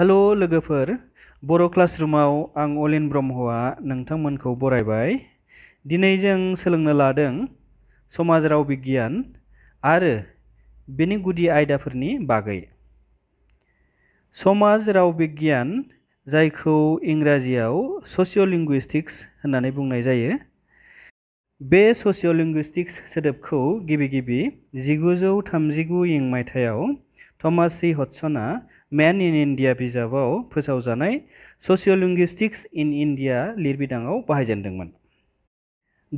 hello लोगोफोर बर' class रुमाव आं अलिन ब्रह्मआ नोंथांमोनखौ बरायबाय दिनै जों सोलोंनो लादों समाज राव बिगियान आरो बेनि गुदि आयदाफोरनि बागै समाज राव बिगियान जायखौ इंराजियाव ससिय' लिंगुइस्टिक्स होननानै बुंनाय जायो बे ससिय' लिंगुइस्टिक्स सोदोबखौ गिबि गिबि जिगुजौ थामजिगु इं मायथाइयाव थमासि हटसना म्यान इन इन्डिया बिजाबाव फोसावजानाय ससिय'लिंग्विस्टिक्स इन इन्डिया लिरबिदाङाव बाहायजेनदोंमोन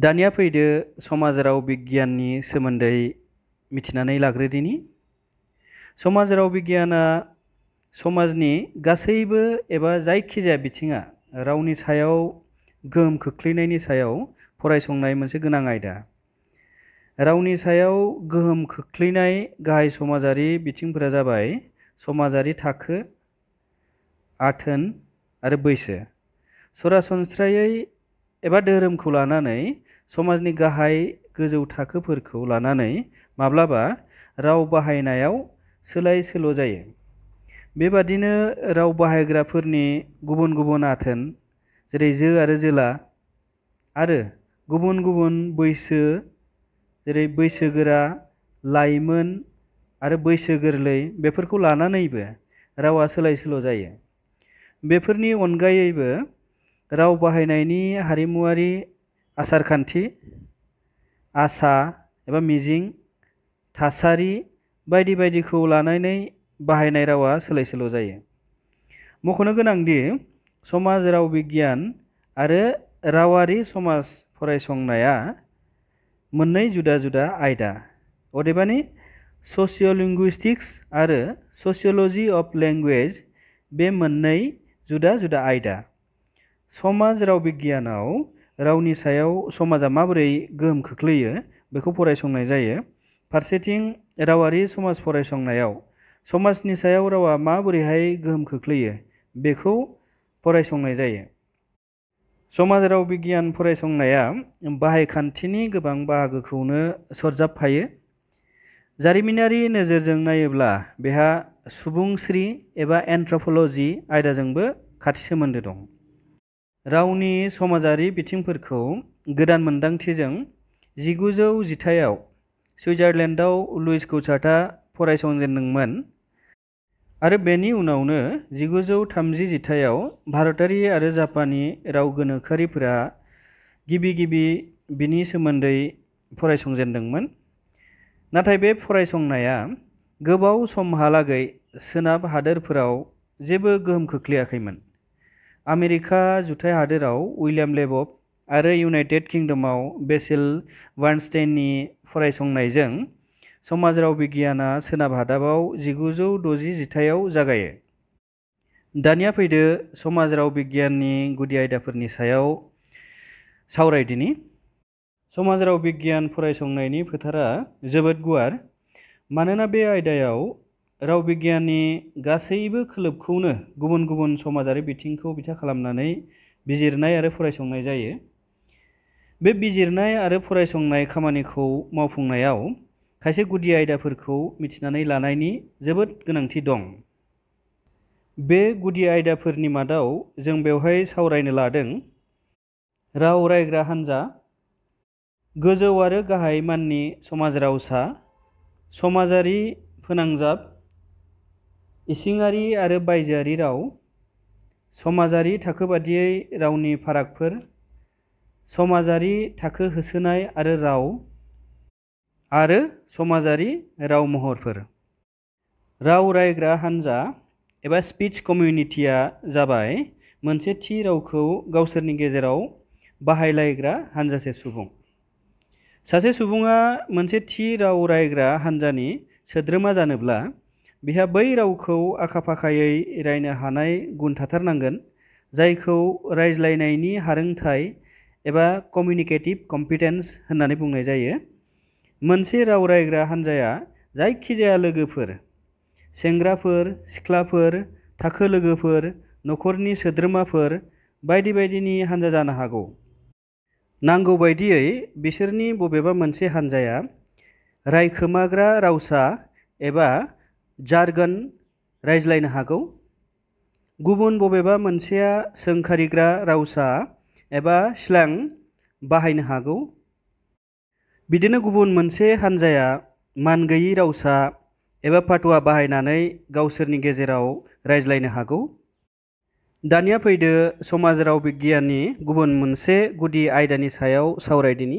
दानिया फैदो समाजाव बिगियाननि सोमोन्दै मिथिनानै लाग्रोदिनि समाजाव बिगियाना समाजनि गासैबो एबा जायखिजाया बिथिङा रावनि सायाव गोहोम खोख्लैनायनि सायाव फरायसंनाय मोनसे गोनां आयदा रावनि सायाव गोहोम खोख्लैनाय गाहाय समाजारि बिथिंफोरा जाबाय समाजारि थाखो आथोन आरो बैसो सरासनस्रायै एबा धोरोमखौ लानानै समाजनि गाहाय गोजौ थाखोफोरखौ लानानै माब्लाबा राव बाहायनायाव सोलाय सोल' जायो बेबादिनो राव बाहायग्राफोरनि गुबुन गुबुन आथोन जेरै जो आरो जोला आरो गुबुन गुबुन बैसो जेरै बैसोगोरा लाइमोन आरो बैसो गोरलै बेफोरखौ लानानैबो रावा सोलाय सोल' जायो बेफोरनि अनगायैबो राव बाहायनायनि हारिमुवारि आसारखान्थि आसा एबा मिजिं थासारि बायदि बायदिखौ लानानै बाहायनाय रावा सोलाय सोल' जायो मख'नो गोनांदि समाज राव बिगियान आरो रावारि समाज फरायसंनाया मोननै जुदा जुदा आयदा अदेबानि ससिय'लिंगुइस्टिक्स आरो ससिय'ल'जि अफ लेंगुवेज बे मोननै जुदा जुदा आयदा समाज राव बिगियानाव रावनि सायाव समाजा माबोरै गोहोम खोख्लैयो बेखौ फरायसंनाय जायो फारसेथिं रावारि समाज फरायसंनायाव समाजनि सायाव रावा माबोरैहाय गोहोम खोख्लैयो बेखौ फरायसंनाय जायो समाज राव बिगियान फरायसंनाया बाहायखान्थिनि गोबां बाहागोखौनो सरजाबफायो जारिमिनारि नोजोरजों नायोब्ला बेहा सुबुंस्रि एबा एन्थ्र'प'ल'जि आयदाजोंबो खाथि सोमोन्दो दं रावनि समाजारि बिथिंफोरखौ गोदान मोन्दांथिजों जिगुजौ जिथाइआव सुइजारलेन्डआव लुइस कौसार्टआ फरायसंजेनदोंमोन आरो बेनि उनावनो जिगुजौ थामजि जिथाइआव भारतारि आरो जापाननि राव गोनोखोआरिफोरा गिबि गिबि बिनि सोमोन्दै फरायसंजेनदोंमोन नाथाय बे फरायसंनाया गोबाव समहालागै सोनाब हादोरफोराव जेबो गोहोम खोख्लैयाखैमोन आमेरिका जुथाइ हादोराव उइलियाम लेबब आरो इउनाइटेड किंडमआव बेसिल वार्नस्टेइननि फरायसंनायजों समाज राव बिगियाना सोनाब हादाबाव जिगुजौ द'जि जिथाइआव जागायो दानिया फैदो समाज राव बिगियाननि गुदि आयदाफोरनि सायाव सावरायदिनि समाज बिगियान फरायसंनायनि फोथारा जोबोद गुवार मानोना बे आयदायाव राव बिगियाननि गासैबो खोलोबखौनो गुबुन गुबुन समाजारि बिथिंखौ बिथा खालामनानै बिजिरनाय आरो फरायसंनाय जायो बे बिजिरनाय आरो फरायसंनाय खामानिखौ मावफुंनायाव खायसे गुदि आयदाफोरखौ मिथिनानै लानायनि जोबोद गोनांथि दं बे गुदि आयदाफोरनि मादाव जों बेवहाय सावरायनो लादों राव रायग्रा हान्जा गोजौ आरो गाहाय माननि समाज रावसा समाजारि फोनांजाब इसिङारि आरो बायजोआरि राव समाजारि थाखो बादियै रावनि फारागफोर समाजारि थाखो होसोनाय आरो राव आरो समाजारि राव महरफोर राव रायग्रा हान्जा एबा स्पिच कमिउनिटिया जाबाय मोनसे थि रावखौ गावसोरनि गेजेराव बाहायलायग्रा हान्जासे सुबुं सासे सुबुङा मोनसे थि राव रायग्रा हान्जानि सोद्रोमा जानोब्ला बिहा बै रावखौ आखा फाखायै रायनो हानाय गुण थाथारनांगोन जायखौ रायज्लायनायनि हारोंथाय एबा कमिउनिकेटिभ कम्पिटेन्स होननानै बुंनाय जायो मोनसे राव रायग्रा हान्जाया जायखिजाया लोगोफोर सेंग्राफोर सिख्लाफोर थाखो लोगोफोर न'खरनि सोद्रोमाफोर बायदि बायदिनि हान्जा जानो हागौ नांगौ बायदियै बिसोरनि बबेबा मोनसे हान्जाया रायखोमाग्रा रावसा एबा जार्गन रायज्लायनो हागौ गुबुन बबेबा मोनसेया सोंखारिग्रा रावसा एबा स्लां बाहायनो हागौ बिदिनो गुबुन मोनसे हान्जाया मानगैयि रावसा एबा फाटुवा बाहायनानै गावसोरनि गेजेराव रायज्लायनो हागौ दानिया फैदो समाज राव बिगियाननि गुबुन मोनसे गुदि आयदानि सायाव सावरायदिनि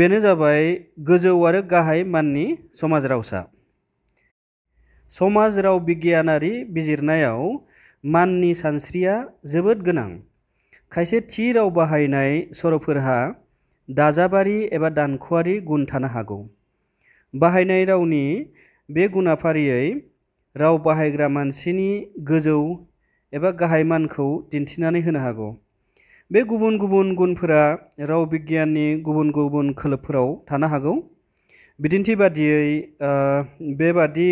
बेनो जाबाय गोजौ आरो गाहाय माननि समाज रावसा समाज राव बिगियानारि बिजिरनायाव माननि सानस्रिया जोबोद गोनां खायसे थि राव बाहायनाय सर'फोरहा दाजाबारि एबा दानख'आरि गुन थानो हागौ बाहायनाय रावनि बे गुनाफारियै राव बाहायग्रा मानसिनि गोजौ एबा गाहाय मानखौ दिन्थिनानै होनो हागौ बे गुबुन गुबुन गुनफोरा राव बिगियाननि गुबुन गुबुन खोलोबफोराव थानो हागौ बिदिन्थि बादियै बेबादि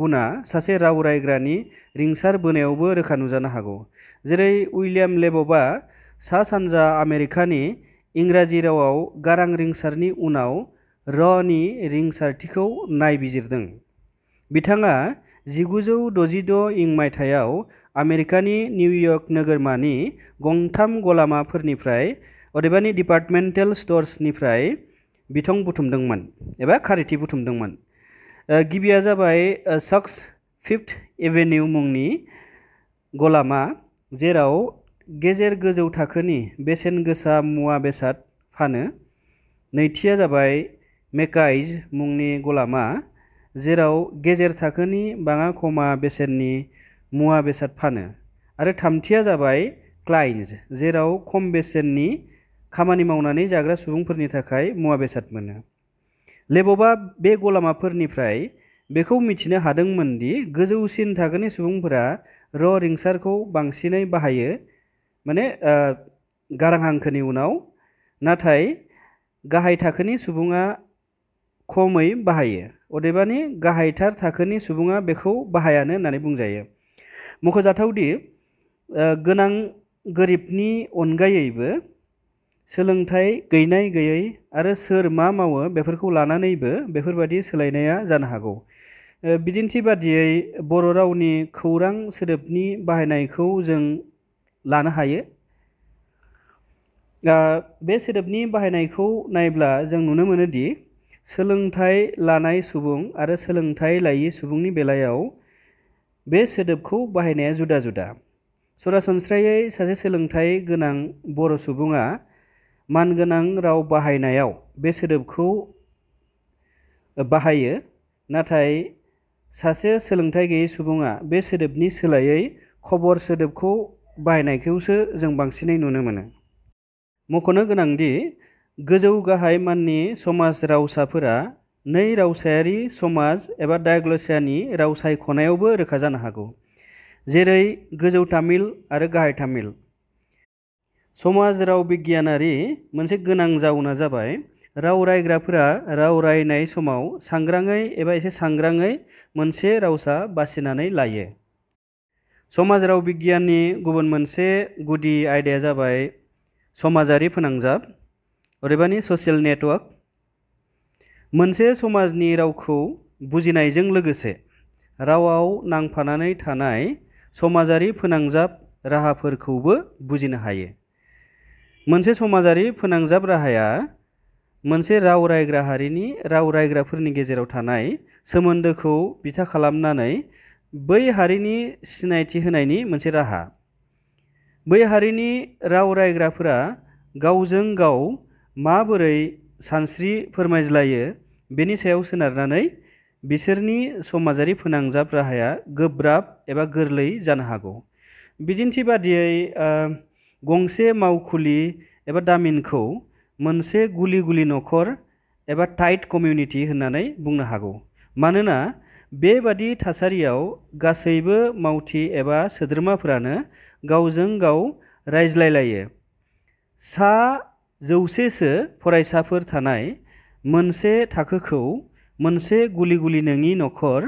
गुना सासे राव रायग्रानि रिंसार बोनायावबो रोखा नुजानो हागौ जेरै उइलियाम लेबबआ सा सानजा आमेरिकानि इंराजि रावाव गारां रिंसारनि उनाव रनि रिंसारथिखौ नायबिजिरदों बिथाङा जिगुजौ द'जिद' इं मायथाइयाव आमेरिकानि निउयर्क नोगोरमानि गंथाम गलामाफोरनिफ्राय अदेबानि डिपार्टमेन्टेल स्टर्सनिफ्राय बिथं बुथुमदोंमोन एबा खारिथि बुथुमदोंमोन गिबिया जाबाय सक्स फिफ्थ एभेन्यू मुंनि गलामा जेराव गेजेर गोजौ थाखोनि बेसेन गोसा मुवा बेसाद फानो नैथिया जाबाय मेकाइज मुंनि गलामा जेराव गेजेर थाखोनि बाङा खमा बेसेननि मुवा बेसाद फानो आरो थामथिया जाबाय क्लाइन्स जेराव खम बेसेननि खामानि मावनानै जाग्रा सुबुंफोरनि थाखाय मुवा बेसाद मोनो लेबबा बे गलामाफोरनिफ्राय बेखौ मिथिनो हादोंमोन दि गोजौसिन थाखोनि सुबुंफोरा र रिंसारखौ बांसिनै बाहायो माने गारां हांखोनि उनाव नाथाय गाहाय थाखोनि सुबुङा खमै बाहायो अदेबानि गाहायथार थाखोनि सुबुङा बेखौ बाहायानो होननानै बुंजायो मख'जाथावदि गोनां गोरिबनि अनगायैबो सोलोंथाइ गैनाय गैयै आरो सोर मा मावो बेफोरखौ लानानैबो बेफोरबादि सोलायनाया जानो हागौ बिदिन्थि बादियै बर' रावनि खौरां सोदोबनि बाहायनायखौ जों लानो हायो बे सोदोबनि बाहायनायखौ नायब्ला जों नुनो मोनोदि सोलोंथाय लानाय सुबुं आरो सोलोंथाय लायै सुबुंनि बेलायाव बे सोदोबखौ बाहायनाया जुदा जुदा सरासनस्रायै सासे सोलोंथाइ गोनां बर' सुबुङा मानगोनां राव बाहायनायाव बे सोदोबखौ बाहायो नाथाय सासे सोलोंथाइ गैयै सुबुङा बे सोदोबनि सोलायै खबर सोदोबखौ बाहायनायखौसो जों बांसिनै नुनो मोनो मख'नो गोनांदि गोजौ गाहाय माननि समाज रावसाफोरा नै रावसायारि समाज एबा डायग्लसियानि राव सायख'नायावबो रोखा जानो हागौ जेरै गोजौ तामिल आरो गाहाय तामिल समाज राव बिगियानारि मोनसे गोनां जाउना जाबाय राव रायग्राफोरा राव रायनाय समाव सांग्राङै एबा एसे सांग्राङै मोनसे रावसा बासिनानै लायो समाज राव बिगियाननि गुबुन मोनसे गुदि आयदाया जाबाय समाजारि फोनांजाब अदेबानि ससियेल नेटवर्क मोनसे समाजनि रावखौ बुजिनायजों लोगोसे रावआव नांफानानै थानाय समाजारि फोनांजाब राहाफोरखौबो बुजिनो हायो मोनसे समाजारि फोनांजाब राहाया मोनसे राव रायग्रा हारिनि राव रायग्राफोरनि गेजेराव थानाय सोमोन्दोखौ बिथा खालामनानै बै हारिनि सिनायथि होनायनि मोनसे राहा बै हारिनि राव रायग्राफोरा गावजों गाव माबोरै सानस्रि फोरमायज्लायो बेनि सायाव सोनारनानै बिसोरनि समाजारि फोनांजाब राहाया गोब्राब एबा गोरलै जानो हागौ बिदिन्थि बादियै गंसे मावखुलि एबा दामिनखौ मोनसे गुलि गुलि न'खर एबा टाइट कमिउनिटि होननानै बुंनो हागौ मानोना बेबादि थासारियाव गासैबो मावथि एबा सोद्रोमाफोरानो गावजों गाव रायज्लायलायो सा जौसेसो फरायसाफोर थानाय मोनसे थाखोखौ मोनसे गुलि गुलि नङि न'खर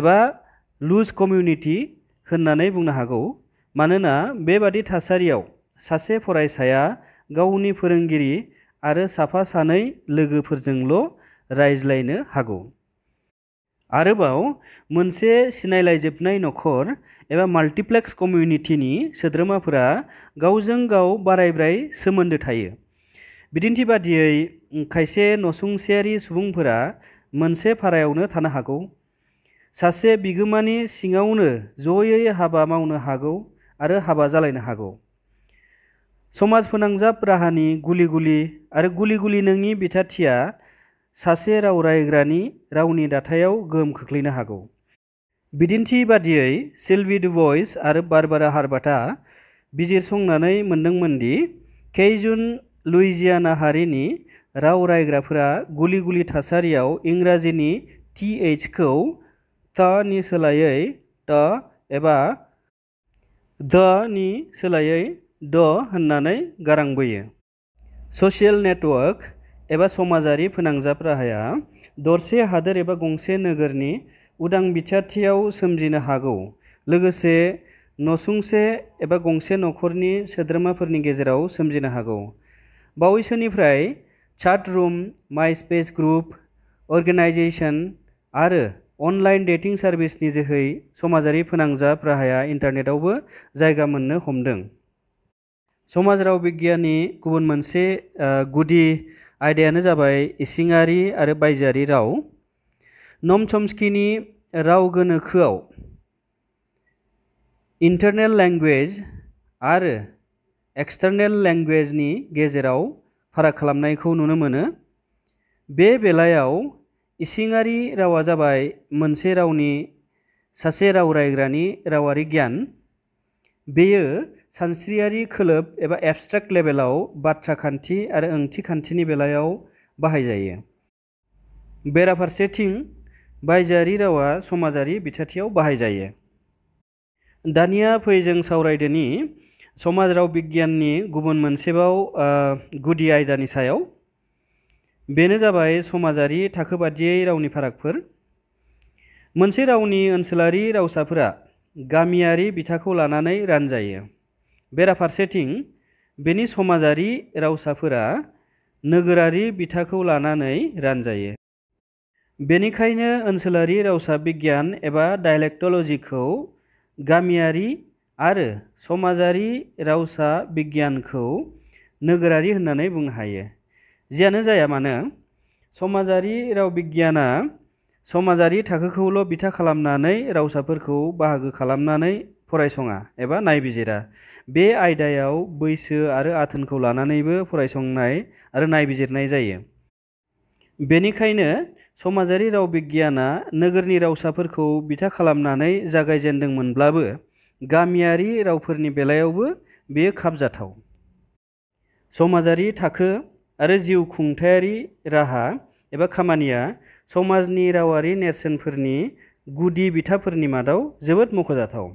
एबा लुज कमिउनिटि होननानै बुंनो हागौ मानोना बेबादि थासारियाव सासे फरायसाया गावनि फोरोंगिरि आरो साफा सानै लोगोफोरजोंल' रायज्लायनो हागौ आरोबाव मोनसे सिनायलायजोबनाय न'खर एबा माल्टिप्लेक्स कमिउनिटिनि सोद्रोमाफोरा गावजों गाव बारायब्राय सोमोन्दो थायो बिदिन्थि बादियै खायसे नसुंसेयारि सुबुंफोरा मोनसे भारायावनो थानो हागौ सासे बिगोमानि सिङावनो जयै हाबा मावनो हागौ आरो हाबा जालायनो हागौ समाज फोनांजाब राहानि गुलि गुलि आरो गुलि गुलि नोंनि बिथाथिया सासे राव रायग्रानि रावनि दाथायाव गोहोम खोख्लैनो हागौ बिदिन्थि बादियै सिलभि डुबइस आरो बारबारा हारबाटा बिजिरसंनानै मोनदोंमोन दि केइजुन लुइजियाना हारिनि राव रायग्राफ्रा गुली गुली थासारियाव इंराजिनि टीएइचखौ तानि सोलायै ट एबा दनि सोलायै द होननानै गारांबोयो ससियेल नेटवर्क एबा समाजारी फोनांजाब राहाया दरसे हादर एबा गंसे नोगोरनि उदां बिथाथियाव सोमजिनो हागौ लोगोसे नसुंसे एबा गंसे नखरनी सोद्रोमाफोरनि गेजेराव सोमजिनो हागौ बावैसोनिफ्राय chat my space group organisation आरो अनलाइन डेटिं सार्भिसनि जोहै समाजारि फोनांजाब राहाया इन्टारनेटआवबो जायगा मोननो हमदों समाज राव बिगियाननि गुबुन मोनसे गुदि आयदायानो जाबाय इसिङारि आरो बायजोआरि राव नम चम्स्किनि राव गोनोखोआव इन्टारनेल लेंगुवेज आरो एक्सटार्नेल लेंगुवेजनि गेजेराव फाराग खालामनायखौ नुनो मोनो बे बेलायाव इसिङारि रावा जाबाय मोनसे रावनि सासे राव रायग्रानि रावारि गियान बेयो सानस्रियारि खोलोब एबा एबस्ट्रेक्ट लेभेलाव बाथ्रा खान्थि आरो ओंथि खान्थिनि बेलायाव बाहायजायो बेराफारसेथिं बायजोआरि रावा समाजारि बिथाथियाव बाहायजायो दानिया फै सावरायदोनि समाज राव बिगियाननि गुबुन मोनसेबाव गुदि आयदानि सायाव बेनो जाबाय समाजारि थाखोबादियै रावनि फारागफोर मोनसे रावनि ओनसोलारि रावसाफोरा गामियारि बिथाखौ लानानै रानजायो बेराफारसेथिं बेनि समाजारि रावसाफोरा नोगोरारि बिथाखौ लानानै रानजायो बेनिखायनो ओनसोलारि रावसा बिगियान एबा डायलेक्ट'ल'जिखौ गामियारि आरो समाजारि रावसा बिगियानखौ नोगोरारि होननानै बुंनो हायो जियानो जाया मानो समाजारि राव बिगियाना समाजारि थाखोखौल' बिथा खालामनानै रावसाफोरखौ बाहागो खालामनानै फरायसङा एबा नायबिजिरा बे आयदायाव बैसो आरो आथोनखौ लानानैबो फरायसंनाय आरो नायबिजिरनाय जायो बेनिखायनो समाजारि राव बिगियाना नोगोरनि रावसाफोरखौ बिथा खालामनानै जागायजेन्दोंमोनब्लाबो गामियारि रावफोरनि बेलायावबो बेयो खाबजाथाव समाजारि थाखो आरो जिउ खुंथायारि राहा एबा खामानिया समाजनि रावारि नेरसोनफोरनि गुदि बिथाफोरनि मादाव जोबोद मख'जाथाव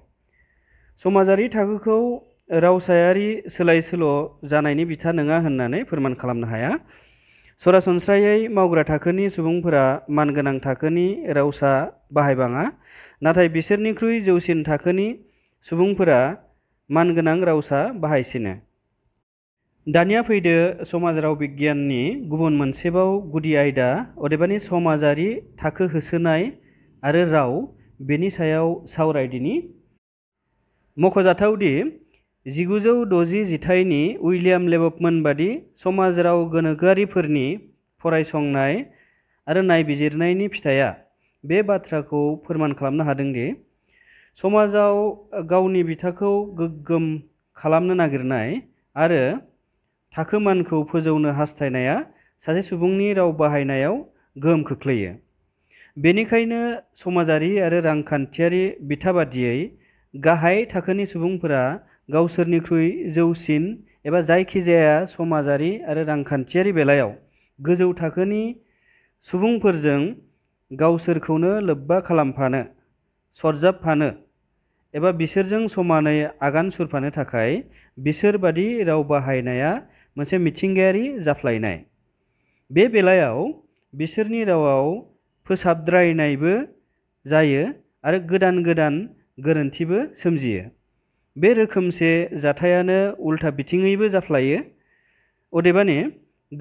समाजारि थाखोखौ रावसायारि सोलाय सोल' जानायनि बिथा नङा होननानै फोरमान खालामनो हाया सरासनस्रायै मावग्रा थाखोनि सुबुंफोरा मानगोनां थाखोनि रावसा बाहायबाङा नाथाय बिसोरनिख्रुइ जौसिन थाखोनि सुबुंफोरा मानगोनां रावसा बाहायसिनो दानिया फैदो समाज राव बिगियाननि गुबुन मोनसेबाव गुदि आयदा अदेबानि समाजारि थाखो होसोनाय आरो राव बेनि सायाव सावरायदिनि मख'जाथावदि जिगुजौ द'जि जिथाइनि उइलियाम लेबपमोन बादि समाज राव गोनोखोआरिफोरनि फरायसंनाय आरो नायबिजिरनायनि फिथाइया बे बाथ्राखौ फोरमान खालामनो हादोंदि समाजाव गावनि बिथाखौ गोग्गोम खालामनो नागिरनाय आरो थाखोमानखौ फोजौनो हास्थायनाया सासे सुबुंनि राव बाहायनायाव गोहोम खोख्लैयो बेनिखायनो समाजारि आरो रांखान्थियारि बिथा बादियै गाहाय थाखोनि सुबुंफोरा गावसोरनिख्रुइ जौसिन एबा जायखिजाया समाजारि आरो रांखान्थियारि बेलायाव गोजौ थाखोनि सुबुंफोरजों गावसोरखौनो लोब्बा खालामफानो सरजाबफानो एबा बिसोरजों समानै आगान सुरफानो थाखाय बिसोरबादि राव बाहायनाया मोनसे मिथिंगायारि जाफ्लायनाय बे बेलायाव बिसोरनि रावाव फोसाबद्रायनायबो जायो आरो गोदान गोदान गोरोन्थिबो सोमजियो बे रोखोमसे जाथायानो उल्था बिथिङैबो जाफ्लायो अदेबानि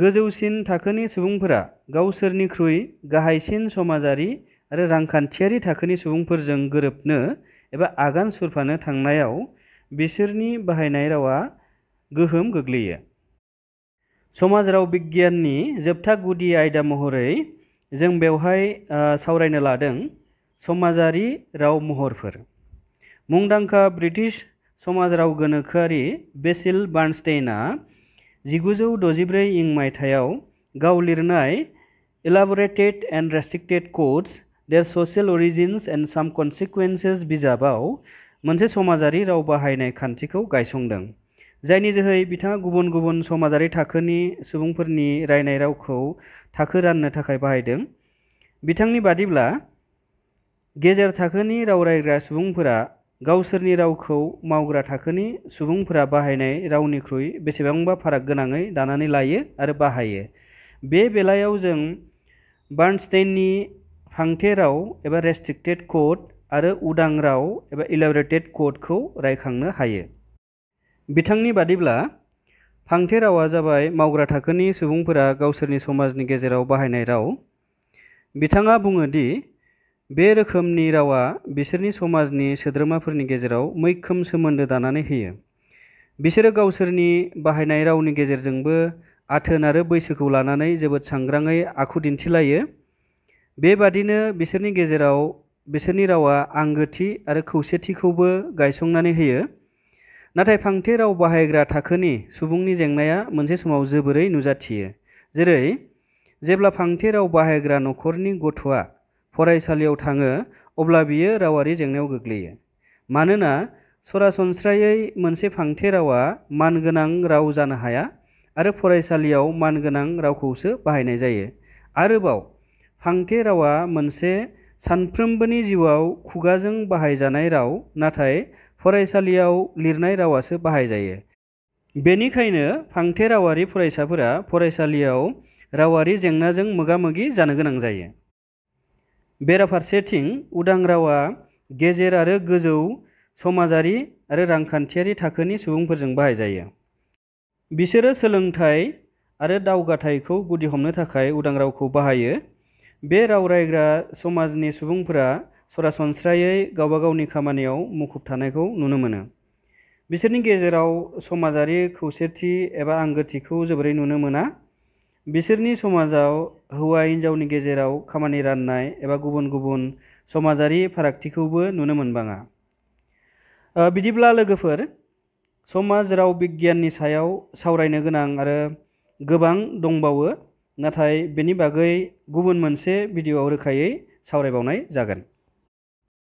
गोजौसिन थाखोनि सुबुंफोरा गावसोरनिख्रुइ गाहायसिन समाजारि आरो रांखान्थियारि थाखोनि सुबुंफोरजों गोरोबनो एबा आगान सुरफानो थांनायाव बिसोरनि बाहायनाय रावा गोहोम गोग्लैयो समाज राव बिगियाननि जोबथा गुदि आयदा महरै जों बेवहाय सावरायनो लादों समाजारि राव महरफोर मुंदांखा ब्रिटिश समाज राव गोनोखोआरि बेसिल बार्नस्टेइना जिगुजौ द'जिब्रै इं मायथाइयाव गाव लिरनाय elaborated and restricted codes their social origins and some consequences बिजाबाव मोनसे समाजारि राव बाहायनाय खान्थिखौ गायसंदों जायनि जोहै बिथाङा गुबुन गुबुन समाजारि थाखोनि सुबुंफोरनि रायनाय रावखौ थाखो राननो थाखाय बाहायदों बिथांनि बादिब्ला गेजेर थाखोनि राव रायग्रा सुबुंफोरा गावसोरनि रावखौ मावग्रा थाखोनि सुबुंफोरा बाहायनाय रावनिख्रुइ बेसेबांबा फाराग गोनाङै दानानै लायो आरो बाहायो बे बेलायाव जों बार्नस्टेइननि फांथे राव एबा रेस्ट्रिक्टेड क'ड और उदां राव एबा इलाबरेटेड क'डखौ रायखांनो हायो बिथांनि बादिब्ला फांथे रावा जाबाय मावग्रा थाखोनि सुबुंफोरा गावसोरनि समाजनि गेजेराव बाहायनाय राव बिथाङा बुङो दि बे रोखोमनि रावा बिसोरनि समाजनि सोद्रोमाफोरनि गेजेराव मैखोम सोमोन्दो दानानै होयो बिसोरो गावसोरनि बाहायनाय रावनि गेजेरजोंबो आथोन आरो बैसोखौ लानानै जोबोद सांग्राङै आखु दिन्थिलायो बेबादिनो बिसोरनि गेजेराव बिसोरनि रावा आंगोथि आरो खौसेथिखौबो गायसंनानै होयो नाथाय फांथे राव बाहायग्रा थाखोनि सुबुंनि जेंनाया मोनसे समाव जोबोरै नुजाथियो जेरै जेब्ला फांथे राव बाहायग्रा न'खरनि गथ'आ फरायसालियाव थाङो अब्ला बियो रावारि जेंनायाव गोग्लैयो मानोना सरासनस्रायै मोनसे फांथे रावा मानगोनां राव जानो हाया आरो फरायसालियाव मानगोनां रावखौसो बाहायनाय जायो आरोबाव हांखे रावा मोनसे सानफ्रोमबोनि जिउआव खुगाजों बाहायजानाय राव नाथाय फरायसालियाव लिरनाय रावासो बाहायजायो बेनिखायनो फांथे रावारि फरायसाफोरा फरायसालियाव रावारि जेंनाजों मोगा मोगि जानो गोनां जायो बेराफारसेथिं उदां रावा गेजेर आरो गोजौ समाजारि आरो रांखान्थियारि थाखोनि सुबुंफोरजों बाहायजायो बिसोरो सोलोंथाय आरो दावगाथायखौ गुदि हमनो थाखाय उदां रावखौ बाहायो बे राव रायग्रा समाजनि सुबुंफोरा सरासनस्रायै गावबा गावनि खामानियाव मुखुब थानायखौ नुनो मोनो बिसोरनि गेजेराव समाजारि खौसेथि एबा आंगोथिखौ जोबोरै नुनो मोना बिसोरनि समाजाव हौवा हिन्जावनि गेजेराव खामानि राननाय एबा गुबुन गुबुन समाजारि फारागथिखौबो नुनो मोनबाङा बिदिब्ला लोगोफोर समाज राव बिगियाननि सायाव सावरायनो गोनां आरो गोबां दंबावो नाथाय बेनि बागै गुबुन मोनसे भिडिय'आव रोखायै सावरायबावनाय जागोन